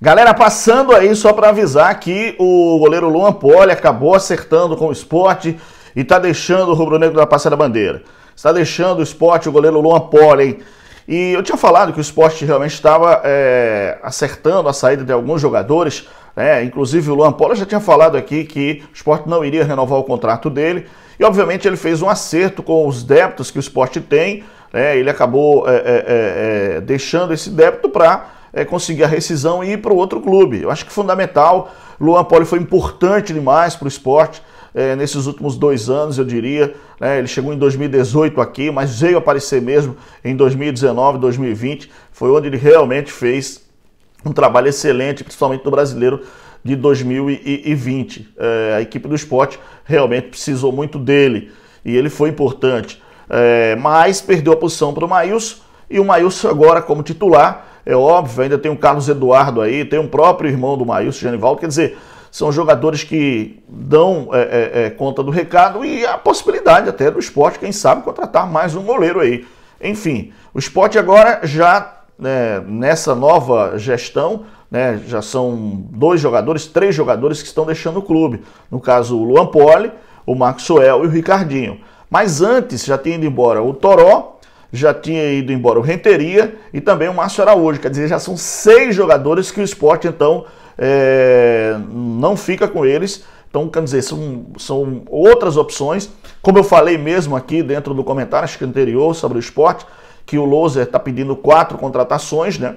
Galera, passando aí só para avisar que o goleiro Luan Poli acabou acertando com o esporte e está deixando o rubro-negro da passada bandeira. Está deixando o esporte, o goleiro Luan Poli, hein? E eu tinha falado que o esporte realmente estava é, acertando a saída de alguns jogadores, né? inclusive o Luan Poli já tinha falado aqui que o esporte não iria renovar o contrato dele, e obviamente ele fez um acerto com os débitos que o esporte tem, né? ele acabou é, é, é, é deixando esse débito para é, conseguir a rescisão e ir para o outro clube. Eu acho que fundamental. Luan Poli foi importante demais para o esporte. É, nesses últimos dois anos, eu diria. Né? Ele chegou em 2018 aqui, mas veio aparecer mesmo em 2019, 2020. Foi onde ele realmente fez um trabalho excelente, principalmente no brasileiro de 2020. É, a equipe do esporte realmente precisou muito dele e ele foi importante. É, mas perdeu a posição para o Maílson e o Maílson agora como titular é óbvio, ainda tem o Carlos Eduardo aí, tem o próprio irmão do Maílson, Genivaldo, quer dizer, são jogadores que dão é, é, é, conta do recado e a possibilidade até do esporte, quem sabe, contratar mais um goleiro aí. Enfim, o esporte agora já, né, nessa nova gestão, né, já são dois jogadores, três jogadores que estão deixando o clube. No caso, o Luan Poli, o Maxwell e o Ricardinho. Mas antes já tinha ido embora o Toró, já tinha ido embora o Renteria e também o Márcio Araújo. Quer dizer, já são seis jogadores que o esporte, então, é, não fica com eles. Então, quer dizer, são, são outras opções. Como eu falei mesmo aqui dentro do comentário, acho que anterior, sobre o esporte, que o Loser está pedindo quatro contratações, né?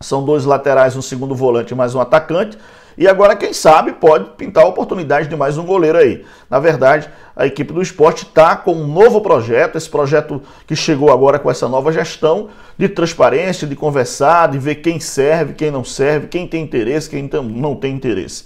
São dois laterais, um segundo volante mais um atacante. E agora, quem sabe, pode pintar a oportunidade de mais um goleiro aí. Na verdade, a equipe do esporte está com um novo projeto, esse projeto que chegou agora com essa nova gestão de transparência, de conversar, de ver quem serve, quem não serve, quem tem interesse, quem não tem interesse.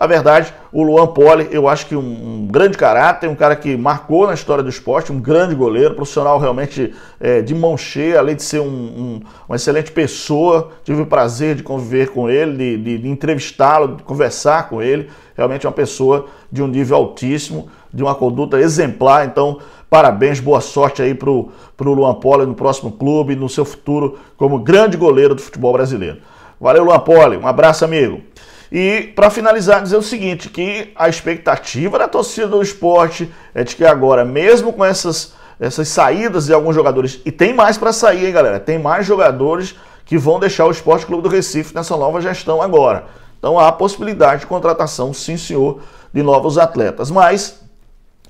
A verdade, o Luan Poli, eu acho que um, grande caráter, um cara que marcou na história do esporte, um grande goleiro, profissional realmente é, de mão cheia, além de ser um, um, uma excelente pessoa. Tive o prazer de conviver com ele, de, de, de entrevistá-lo, de conversar com ele. Realmente é uma pessoa de um nível altíssimo, de uma conduta exemplar. Então, parabéns, boa sorte aí para o Luan Poli no próximo clube, no seu futuro como grande goleiro do futebol brasileiro. Valeu, Luan Poli. Um abraço, amigo. E para finalizar, dizer o seguinte: que a expectativa da torcida do esporte é de que agora, mesmo com essas, essas saídas de alguns jogadores, e tem mais para sair, hein, galera? Tem mais jogadores que vão deixar o Esporte Clube do Recife nessa nova gestão agora. Então há a possibilidade de contratação, sim senhor, de novos atletas. Mas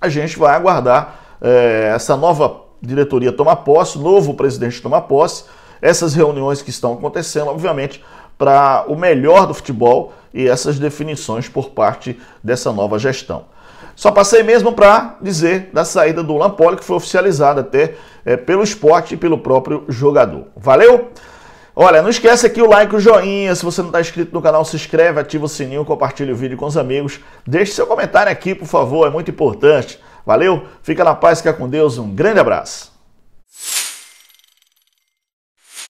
a gente vai aguardar é, essa nova diretoria tomar posse, novo presidente tomar posse, essas reuniões que estão acontecendo, obviamente, para o melhor do futebol e essas definições por parte dessa nova gestão. Só passei mesmo para dizer da saída do Lampoli, que foi oficializada até é, pelo esporte e pelo próprio jogador. Valeu? Olha, não esquece aqui o like, o joinha. Se você não está inscrito no canal, se inscreve, ativa o sininho, compartilha o vídeo com os amigos. Deixe seu comentário aqui, por favor, é muito importante. Valeu? Fica na paz, fica com Deus. Um grande abraço.